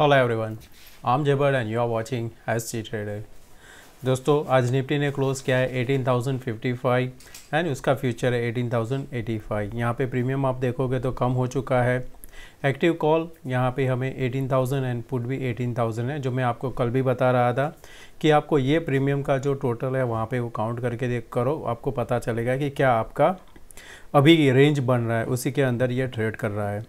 hello everyone I'm जेबर and you are watching S C trader दोस्तों आज Nifty ने क्लोज़ किया है 18,055 एंड उसका फ्यूचर है 18,085 यहाँ पे प्रीमियम आप देखोगे तो कम हो चुका है एक्टिव कॉल यहाँ पे हमें 18,000 एंड पुट भी 18,000 है जो मैं आपको कल भी बता रहा था कि आपको ये प्रीमियम का जो टोटल है वहाँ पर वो काउंट करके देख करो आपको पता चलेगा कि क्या आपका अभी रेंज बन रहा है उसी के अंदर ये ट्रेड कर रहा है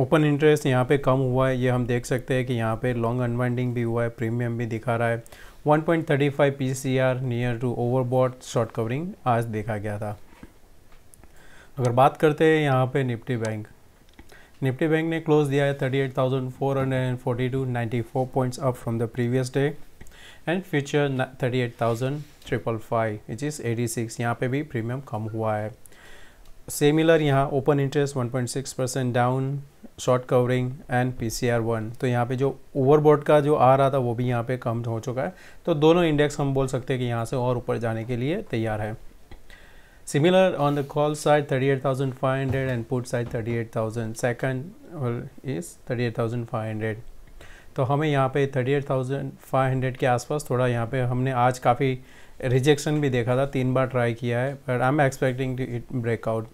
ओपन इंटरेस्ट यहाँ पे कम हुआ है ये हम देख सकते हैं कि यहाँ पे लॉन्ग अनवाइंडिंग भी हुआ है प्रीमियम भी दिखा रहा है 1.35 PCR near to overbought short covering आज देखा गया था अगर बात करते हैं यहाँ पे निफ्टी बैंक निफ्टी बैंक ने क्लोज दिया है 38,442 94 points up from the previous day and future thirty eight thousand triple five each is six यहाँ पे भी प्रीमियम कम हुआ है सेमिलर यहाँ open interest 1.6 percent down short covering and P C R one तो यहाँ पे जो ओवरबोर्ड का जो आ रहा था वो भी यहाँ पे कम हो चुका है तो दोनों इंडेक्स हम बोल सकते हैं कि यहाँ से और ऊपर जाने के लिए तैयार है similar on the call side 38500 and put side 38000 second second is 38500 तो हमें यहाँ पे 38,500 के आसपास थोड़ा यहाँ पे हमने आज काफ़ी रिजेक्शन भी देखा था तीन बार ट्राई किया है but I am expecting to it breakout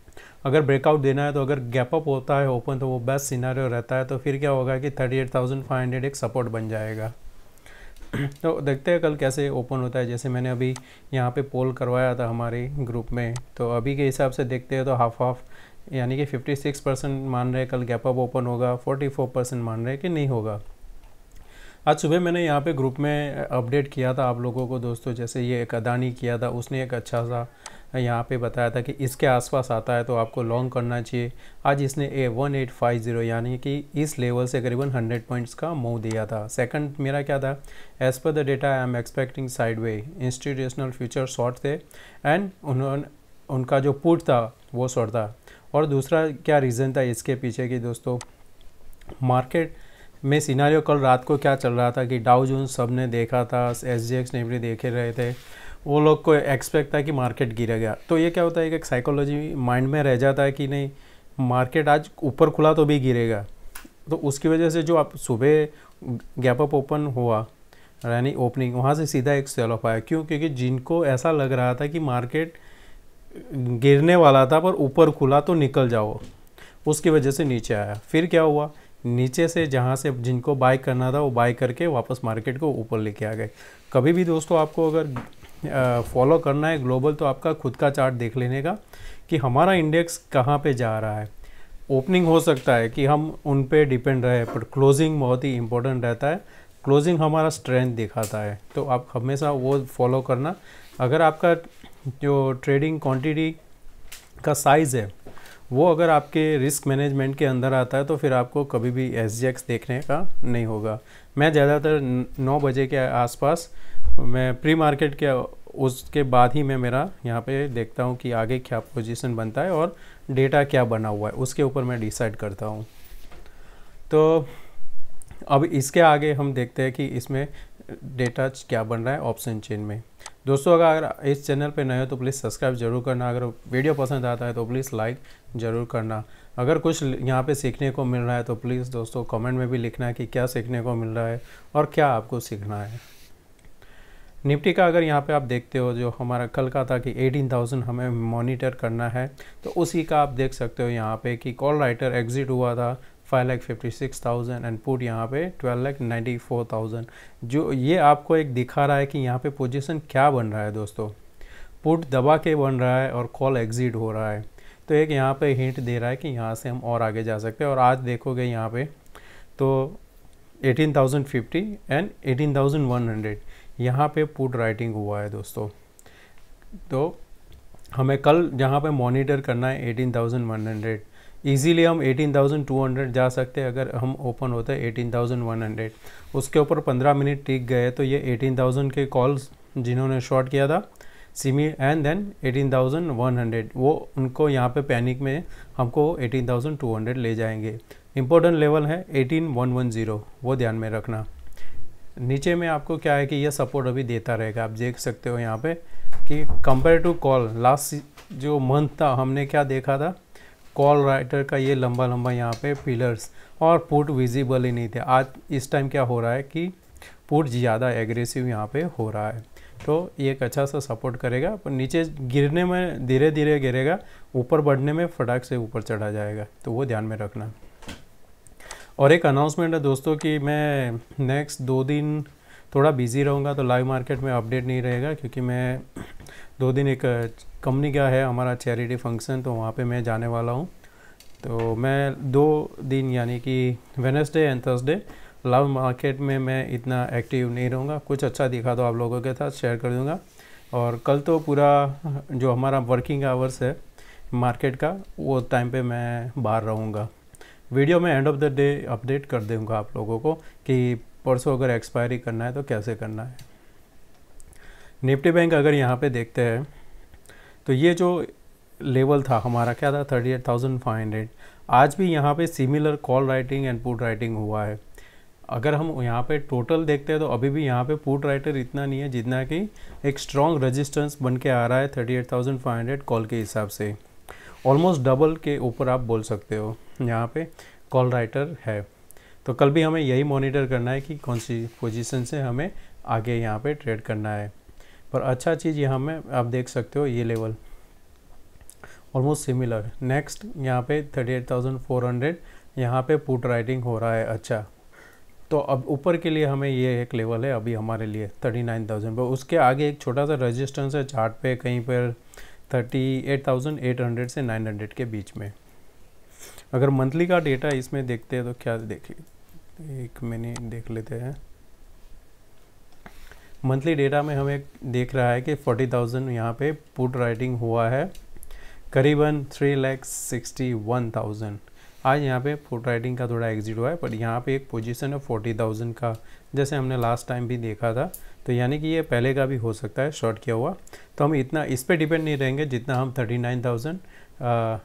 अगर ब्रेकआउट देना है तो अगर गैप अप होता है ओपन तो वो बेस्ट सिनारियो रहता है तो फिर क्या होगा कि thirty eight thousand five hundred एक सपोर्ट बन जाएगा तो देखते हैं कल कैसे ओपन होता है जैसे मैंने अभी यहाँ पे पोल करवाया था हमारे ग्रुप में तो अभी के हिसाब से देखते हैं तो हाफ हाफ यानी कि 56 परसेंट मान रहे कल गैप अप ओपन होगा 44 परसेंट मान रहे कि नहीं होगा आज सुबह मैंने यहाँ पे ग्रुप में अपडेट किया था आप लोगों को दोस्तों जैसे ये एक अदानी किया था उसने एक अच्छा सा यहाँ पे बताया था कि इसके आसपास आता है तो आपको लॉन्ग करना चाहिए आज इसने a one eight five zero यानी कि इस लेवल से करीबन हंड्रेड पॉइंट्स का मूव दिया था सेकंड मेरा क्या था as per the data I am expecting sideways institutional future short थे एंड उन्होंने उनका जो पुट था वो शॉर्ट था और दूसरा क्या रीज़न था इसके पीछे कि दोस्तों मार्केट में सिनारियो कल रात को क्या चल रहा था कि डाउ जोन सब ने देखा था एस जी एक्स ने भी देखे रहे थे वो लोग को एक्सपेक्ट था कि मार्केट गिरेगा तो ये क्या होता है कि एक साइकोलॉजी माइंड में रह जाता है कि नहीं मार्केट आज ऊपर खुला तो भी गिरेगा तो उसकी वजह से जो आप सुबह गैप अप ओपन हुआ यानी ओपनिंग वहाँ से सीधा एक सेल ऑफ आया क्यों क्योंकि जिनको ऐसा लग रहा था कि मार्केट गिरने वाला था पर ऊपर खुला तो निकल जाओ उसकी वजह से नीचे आया फिर क्या हुआ नीचे से जहाँ से जिनको बाय करना था वो बाय करके वापस मार्केट को ऊपर लेके आ गए कभी भी दोस्तों आपको अगर फॉलो करना है ग्लोबल तो आपका खुद का चार्ट देख लेने का कि हमारा इंडेक्स कहाँ पे जा रहा है ओपनिंग हो सकता है कि हम उन पे डिपेंड रहे पर क्लोजिंग बहुत ही इम्पोर्टेंट रहता है क्लोजिंग हमारा स्ट्रेंथ दिखाता है तो आप हमेशा वो फॉलो करना अगर आपका जो ट्रेडिंग क्वांटिटी का साइज़ है वो अगर आपके रिस्क मैनेजमेंट के अंदर आता है तो फिर आपको कभी भी एस देखने का नहीं होगा मैं ज़्यादातर नौ बजे के आसपास मैं प्री मार्केट के उसके बाद ही मैं मेरा यहाँ पे देखता हूँ कि आगे क्या पोजीशन बनता है और डेटा क्या बना हुआ है उसके ऊपर मैं डिसाइड करता हूँ तो अब इसके आगे हम देखते हैं कि इसमें डेटा क्या बन रहा है ऑप्शन चेन में दोस्तों अगर अगर इस चैनल पे नए हो तो प्लीज़ सब्सक्राइब जरूर करना अगर वीडियो पसंद आता है तो प्लीज़ लाइक ज़रूर करना अगर कुछ यहाँ पे सीखने को मिल रहा है तो प्लीज़ दोस्तों कमेंट में भी लिखना है कि क्या सीखने को मिल रहा है और क्या आपको सीखना है निफ्टी का अगर यहाँ पे आप देखते हो जो हमारा कल का था कि 18,000 हमें मॉनिटर करना है तो उसी का आप देख सकते हो यहाँ पे कि कॉल राइटर एग्जिट हुआ था five lakh fifty six thousand and put यहाँ पे twelve lakh ninety four thousand जो ये आपको एक दिखा रहा है कि यहाँ पे पोजीशन क्या बन रहा है दोस्तों पुट दबा के बन रहा है और कॉल एग्जिट हो रहा है तो एक यहाँ पे हिंट दे रहा है कि यहाँ से हम और आगे जा सकते हैं और आज देखोगे यहाँ पे तो एटीन एंड एटीन यहाँ पे पुट राइटिंग हुआ है दोस्तों तो हमें कल जहाँ पे मॉनिटर करना है 18,100 इजीली हम 18,200 जा सकते हैं अगर हम ओपन होते हैं 18,100 उसके ऊपर 15 मिनट टिक गए तो ये 18,000 के कॉल्स जिन्होंने शॉर्ट किया था सिमी एंड देन 18,100 वो उनको यहाँ पे पैनिक में हमको 18,200 ले जाएंगे इम्पोर्टेंट लेवल है 18,110 वो ध्यान में रखना नीचे में आपको क्या है कि यह सपोर्ट अभी देता रहेगा आप देख सकते हो यहाँ पे कि कंपेयर टू कॉल लास्ट जो मंथ था हमने क्या देखा था कॉल राइटर का ये लंबा लंबा यहाँ पे पिलर्स और पुट विजिबल ही नहीं थे आज इस टाइम क्या हो रहा है कि पुट ज़्यादा एग्रेसिव यहाँ पे हो रहा है तो ये एक अच्छा सा सपोर्ट करेगा पर नीचे गिरने में धीरे धीरे गिरेगा ऊपर बढ़ने में फटाक से ऊपर चढ़ा जाएगा तो वो ध्यान में रखना और एक अनाउंसमेंट है दोस्तों कि मैं नेक्स्ट दो दिन थोड़ा बिजी रहूँगा तो लाइव मार्केट में अपडेट नहीं रहेगा क्योंकि मैं दो दिन एक कंपनी uh, का है हमारा चैरिटी फंक्शन तो वहाँ पे मैं जाने वाला हूँ तो मैं दो दिन यानी कि Wednesday and Thursday live market में मैं इतना एक्टिव नहीं रहूँगा कुछ अच्छा दिखा तो आप लोगों के साथ शेयर कर दूँगा और कल तो पूरा जो हमारा वर्किंग आवर्स है मार्केट का वो टाइम पे मैं बाहर रहूँगा वीडियो में end of the day update कर दूँगा आप लोगों को कि परसों अगर एक्सपायरी करना है तो कैसे करना है निफ्टी बैंक अगर यहाँ पे देखते हैं तो ये जो लेवल था हमारा क्या था thirty eight thousand five hundred आज भी यहाँ पे similar call writing and put writing हुआ है अगर हम यहाँ पे टोटल देखते हैं तो अभी भी यहाँ पे पुट राइटर इतना नहीं है जितना कि एक स्ट्रॉन्ग रजिस्टेंस बन के आ रहा है thirty eight thousand five hundred call के हिसाब से ऑलमोस्ट डबल के ऊपर आप बोल सकते हो यहाँ पे कॉल राइटर है तो कल भी हमें यही मॉनिटर करना है कि कौन सी पोजीशन से हमें आगे यहाँ पे ट्रेड करना है पर अच्छा चीज़ यहाँ में आप देख सकते हो ये लेवल ऑलमोस्ट सिमिलर नेक्स्ट यहाँ पे thirty eight thousand four hundred यहाँ पे पुट राइटिंग हो रहा है अच्छा तो अब ऊपर के लिए हमें ये एक लेवल है अभी हमारे लिए थर्टी नाइन थाउजेंड पर उसके आगे एक छोटा सा रजिस्टेंस है चार्ट पे कहीं पर thirty eight thousand eight hundred से नाइन हंड्रेड के बीच में अगर मंथली का डेटा इसमें देखते हैं तो क्या देखिए एक मैंने देख लेते हैं मंथली डेटा में हमें देख रहा है कि फोर्टी थाउजेंड यहाँ पर पुट राइटिंग हुआ है करीबन three lakhs sixty one thousand आज यहाँ पे फुट राइडिंग का थोड़ा एग्जिट हुआ है बट यहाँ पे एक पोजीशन है फोर्टी थाउजेंड का जैसे हमने लास्ट टाइम भी देखा था तो यानी कि ये पहले का भी हो सकता है शॉर्ट किया हुआ तो हम इतना इस पर डिपेंड नहीं रहेंगे जितना हम थर्टी नाइन थाउजेंड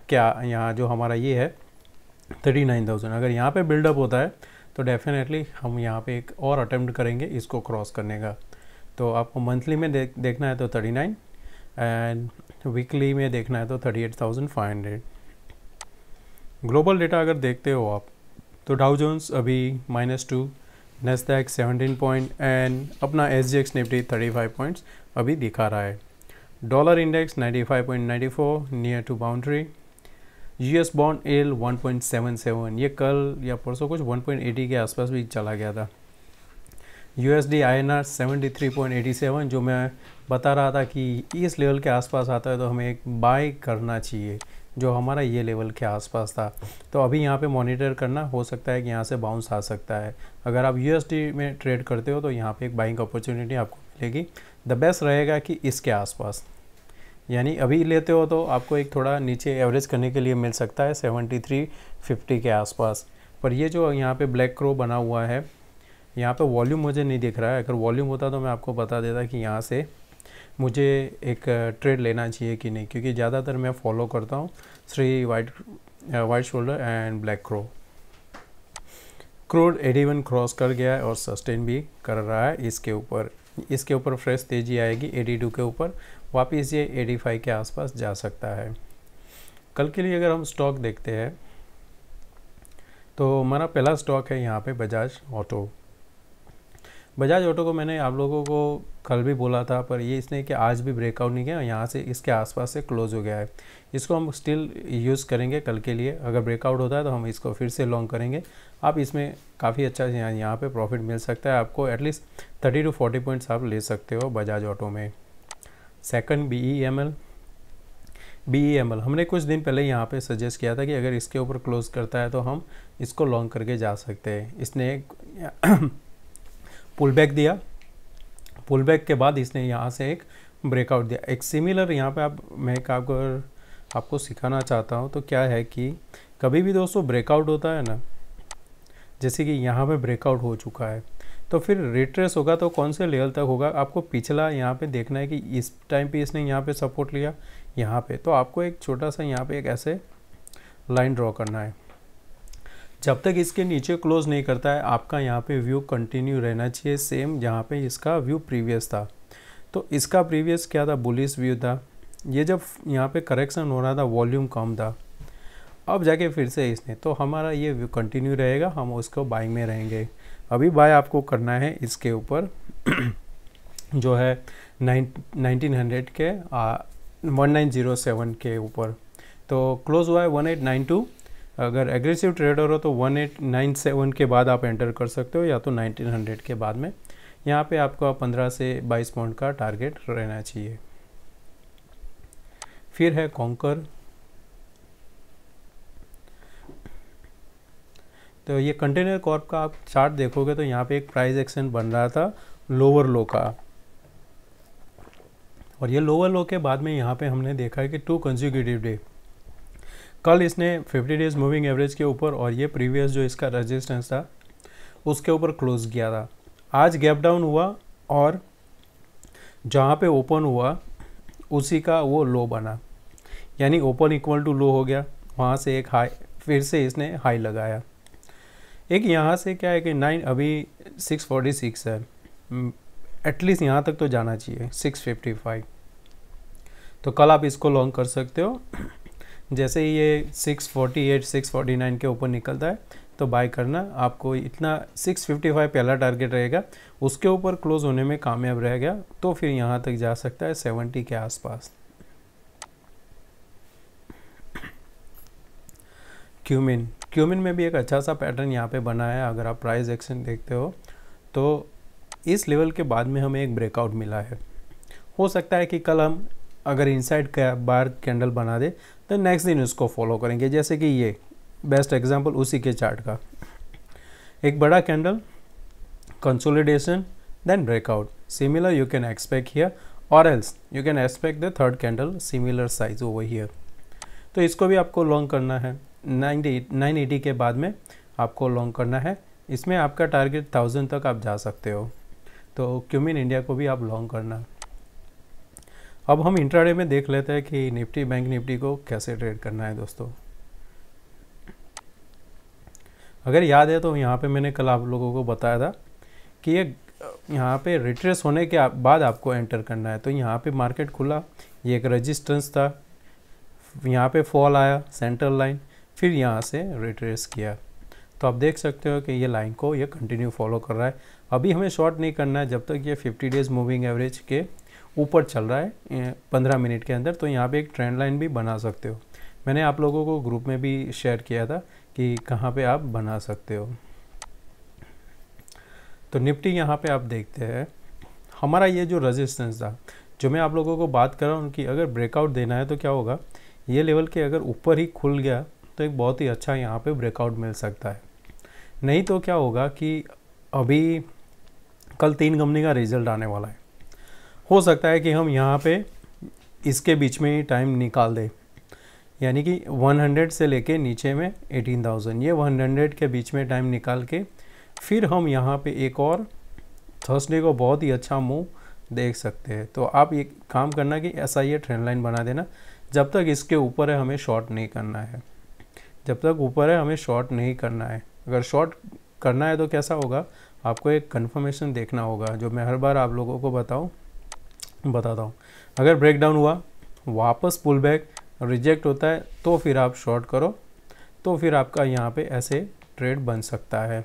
क्या यहाँ जो हमारा ये है थर्टी नाइन थाउजेंड अगर यहाँ पे बिल्डअप होता है तो डेफिनेटली हम यहाँ पे एक और अटेम्प्ट करेंगे इसको क्रॉस करने का तो आपको मंथली में दे, देखना है तो थर्टी नाइन एंड वीकली में देखना है तो thirty eight thousand five hundred global data अगर देखते हो आप तो डाउ जोन्स अभी minus two Nasdaq seventeen point and अपना S G X Nifty thirty five points अभी दिखा रहा है dollar index ninety five point ninety four near to boundary U S bond L 1.77 ये कल या परसों कुछ 1.80 के आसपास भी चला गया था U S D I N R seventy three point eighty seven जो मैं बता रहा था कि इस लेवल के आसपास आता है तो हमें एक बाय करना चाहिए जो हमारा ये लेवल के आसपास था तो अभी यहाँ पे मॉनिटर करना हो सकता है कि यहाँ से बाउंस आ सकता है अगर आप यू में ट्रेड करते हो तो यहाँ पे एक बाइंग अपॉर्चुनिटी आपको मिलेगी द बेस्ट रहेगा कि इसके आसपास यानी अभी लेते हो तो आपको एक थोड़ा नीचे एवरेज करने के लिए मिल सकता है सेवेंटी थ्री फिफ्टी के आसपास पर ये जो यहाँ पे ब्लैक क्रो बना हुआ है यहाँ पे वॉल्यूम मुझे नहीं दिख रहा है अगर वॉल्यूम होता तो मैं आपको बता देता कि यहाँ से मुझे एक ट्रेड लेना चाहिए कि नहीं क्योंकि ज़्यादातर मैं फॉलो करता हूँ three white white shoulder and black crow क्रोड एटी क्रॉस कर गया है और सस्टेन भी कर रहा है इसके ऊपर इसके ऊपर फ्रेश तेज़ी आएगी एटी के ऊपर वापस ये एटी फाइव के आसपास जा सकता है कल के लिए अगर हम स्टॉक देखते हैं तो हमारा पहला स्टॉक है यहाँ पे बजाज ऑटो बजाज ऑटो को मैंने आप लोगों को कल भी बोला था पर ये इसने कि आज भी ब्रेकआउट नहीं किया यहाँ से इसके आसपास से क्लोज हो गया है इसको हम स्टिल यूज़ करेंगे कल के लिए अगर ब्रेकआउट होता है तो हम इसको फिर से लॉन्ग करेंगे आप इसमें काफ़ी अच्छा यहाँ यहाँ पे प्रॉफिट मिल सकता है आपको at least thirty two forty points आप ले सकते हो बजाज ऑटो में second B E M L B E M L हमने कुछ दिन पहले यहाँ पे सजेस्ट किया था कि अगर इसके ऊपर क्लोज करता है तो हम इसको लॉन्ग करके जा सकते हैं इसने एक पुल बैक दिया पुल बैक के बाद इसने यहाँ से एक ब्रेकआउट दिया एक सिमिलर यहाँ पे आप मैं एक आपको आपको सिखाना चाहता हूँ तो क्या है कि कभी भी दोस्तों ब्रेकआउट होता है ना जैसे कि यहाँ पे ब्रेकआउट हो चुका है तो फिर रिट्रेस होगा तो कौन से लेवल तक होगा आपको पिछला यहाँ पे देखना है कि इस टाइम पे इसने यहाँ पे सपोर्ट लिया यहाँ पे तो आपको एक छोटा सा यहाँ पे एक ऐसे लाइन ड्रॉ करना है जब तक इसके नीचे क्लोज नहीं करता है आपका यहाँ पे व्यू कंटिन्यू रहना चाहिए सेम जहाँ पे इसका व्यू प्रीवियस था तो इसका प्रीवियस क्या था बुलिस व्यू था ये जब यहाँ पे करेक्शन हो रहा था वॉल्यूम कम था अब जाके फिर से इसने तो हमारा ये व्यू कंटिन्यू रहेगा हम उसको बाइंग में रहेंगे अभी बाय आपको करना है इसके ऊपर जो है नाइन नाइनटीन हंड्रेड के वन नाइन ज़ीरो सेवन के ऊपर तो क्लोज़ हुआ है वन एट नाइन टू अगर एग्रेसिव ट्रेडर हो तो वन एट नाइन सेवन के बाद आप एंटर कर सकते हो या तो नाइनटीन हंड्रेड के बाद में यहाँ पे आपका पंद्रह से बाईस पॉइंट का टारगेट रहना चाहिए फिर है कॉन्कर तो ये कंटेनर कॉर्प का आप चार्ट देखोगे तो यहाँ पे एक प्राइस एक्शन बन रहा था लोअर लो का और ये लोअर लो के बाद में यहाँ पे हमने देखा है कि टू कंज्यूगेटिव डे कल इसने 50 डेज मूविंग एवरेज के ऊपर और ये प्रीवियस जो इसका रेजिस्टेंस था उसके ऊपर क्लोज किया था आज गैप डाउन हुआ और जहाँ पे ओपन हुआ उसी का वो लो बना यानी ओपन इक्वल टू लो हो गया वहाँ से एक हाई फिर से इसने हाई लगाया एक यहाँ से क्या है कि नाइन अभी सिक्स फोर्टी सिक्स है एटलीस्ट hmm, यहाँ तक तो जाना चाहिए सिक्स फिफ्टी फाइव तो कल आप इसको लॉन्ग कर सकते हो जैसे ही ये six forty eight six forty nine के ऊपर निकलता है तो बाय करना आपको इतना सिक्स फिफ्टी फाइव पहला टारगेट रहेगा उसके ऊपर क्लोज होने में कामयाब रहेगा तो फिर यहाँ तक जा सकता है सेवेंटी के आसपास क्यूमिन क्यूमिन में भी एक अच्छा सा पैटर्न यहाँ पे बना है अगर आप प्राइस एक्शन देखते हो तो इस लेवल के बाद में हमें एक ब्रेकआउट मिला है हो सकता है कि कल हम अगर इनसाइड बार कैंडल बना दे तो नेक्स्ट दिन उसको फॉलो करेंगे जैसे कि ये बेस्ट एग्जाम्पल उसी के चार्ट का एक बड़ा candle consolidation then breakout similar you can expect here और else you can expect the third candle similar size over here तो इसको भी आपको लॉन्ग करना है नाइन एटी के बाद में आपको लॉन्ग करना है इसमें आपका टारगेट थाउजेंड तक आप जा सकते हो तो क्यूमिन इंडिया को भी आप लॉन्ग करना अब हम इंट्राडे में देख लेते हैं कि निफ्टी बैंक निफ्टी को कैसे ट्रेड करना है दोस्तों अगर याद है तो यहाँ पे मैंने कल आप लोगों को बताया था कि ये यहाँ पे रिट्रेस होने के बाद आपको एंटर करना है तो यहाँ पे मार्केट खुला ये एक रजिस्टेंस था यहाँ पे फॉल आया सेंटर लाइन फिर यहाँ से रिट्रेस किया तो आप देख सकते हो कि ये लाइन को ये कंटिन्यू फॉलो कर रहा है अभी हमें शॉर्ट नहीं करना है जब तक ये 50 डेज़ मूविंग एवरेज के ऊपर चल रहा है 15 मिनट के अंदर तो यहाँ पे एक ट्रेंड लाइन भी बना सकते हो मैंने आप लोगों को ग्रुप में भी शेयर किया था कि कहाँ पे आप बना सकते हो तो निफ्टी यहाँ पे आप देखते हैं हमारा ये जो रजिस्टेंस था जो मैं आप लोगों को बात कर रहा हूँ उनकी अगर ब्रेकआउट देना है तो क्या होगा ये लेवल के अगर ऊपर ही खुल गया तो एक बहुत ही अच्छा यहाँ पे ब्रेकआउट मिल सकता है नहीं तो क्या होगा कि अभी कल तीन कंपनी का रिजल्ट आने वाला है हो सकता है कि हम यहाँ पे इसके बीच में ही टाइम निकाल दें यानी कि 100 से लेके नीचे में 18,000 ये 100 के बीच में टाइम निकाल के फिर हम यहाँ पे एक और थर्सडे को बहुत ही अच्छा मूव देख सकते हैं तो आप ये काम करना कि ऐसा ये ट्रेंड लाइन बना देना जब तक इसके ऊपर है हमें शॉर्ट नहीं करना है जब तक ऊपर है हमें शॉर्ट नहीं करना है अगर शॉर्ट करना है तो कैसा होगा आपको एक कन्फर्मेशन देखना होगा जो मैं हर बार आप लोगों को बताऊँ बताता हूँ अगर ब्रेक डाउन हुआ वापस पुल बैक रिजेक्ट होता है तो फिर आप शॉर्ट करो तो फिर आपका यहाँ पे ऐसे ट्रेड बन सकता है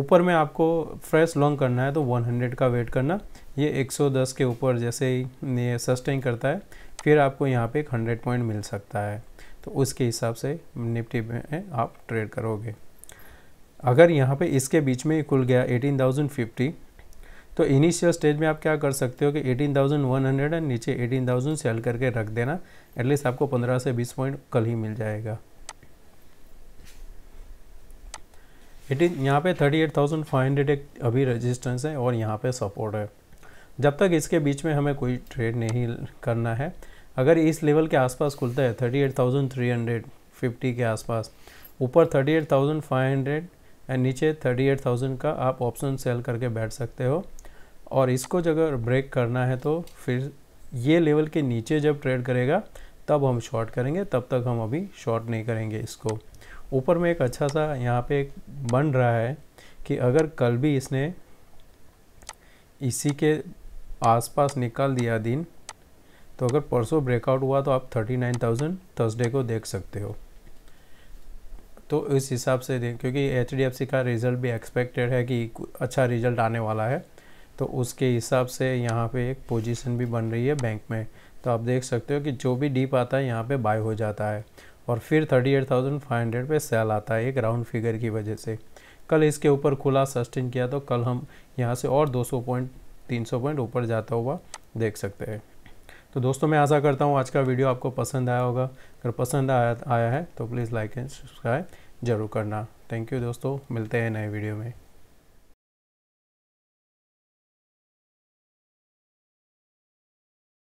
ऊपर में आपको फ्रेश लॉन्ग करना है तो 100 का वेट करना ये 110 के ऊपर जैसे ही सस्टेन करता है फिर आपको यहाँ पे एक हंड्रेड पॉइंट मिल सकता है तो उसके हिसाब से निफ्टी में आप ट्रेड करोगे अगर यहाँ पे इसके बीच में खुल गया 18,050 तो इनिशियल स्टेज में आप क्या कर सकते हो कि 18,100 एंड नीचे 18,000 सेल करके रख देना एटलीस्ट आपको 15 से 20 पॉइंट कल ही मिल जाएगा 18 यहाँ पे 38,500 एक अभी रेजिस्टेंस है और यहाँ पे सपोर्ट है जब तक इसके बीच में हमें कोई ट्रेड नहीं करना है अगर इस लेवल के आसपास खुलता है thirty eight thousand three hundred fifty के आसपास ऊपर thirty eight thousand five hundred and नीचे थर्टी एट थाउजेंड का आप ऑप्शन सेल करके बैठ सकते हो और इसको जगह ब्रेक करना है तो फिर ये लेवल के नीचे जब ट्रेड करेगा तब हम शॉर्ट करेंगे तब तक हम अभी शॉर्ट नहीं करेंगे इसको ऊपर में एक अच्छा सा यहाँ पे एक बन रहा है कि अगर कल भी इसने इसी के आसपास निकाल दिया दिन तो अगर परसों ब्रेकआउट हुआ तो आप थर्टी नाइन थाउजेंड थर्सडे को देख सकते हो तो इस हिसाब से देख क्योंकि एच का रिज़ल्ट भी एक्सपेक्टेड है कि अच्छा रिज़ल्ट आने वाला है तो उसके हिसाब से यहाँ पे एक पोजीशन भी बन रही है बैंक में तो आप देख सकते हो कि जो भी डीप आता है यहाँ पे बाय हो जाता है और फिर thirty eight thousand five hundred पर सेल आता है एक राउंड फिगर की वजह से कल इसके ऊपर खुला सस्टेन किया तो कल हम यहाँ से और दो सौ पॉइंट तीन सौ पॉइंट ऊपर जाता हुआ देख सकते हैं तो दोस्तों मैं आशा करता हूँ आज का वीडियो आपको पसंद आया होगा अगर पसंद आया आया है तो प्लीज़ लाइक एंड सब्सक्राइब जरूर करना थैंक यू दोस्तों मिलते हैं नए वीडियो में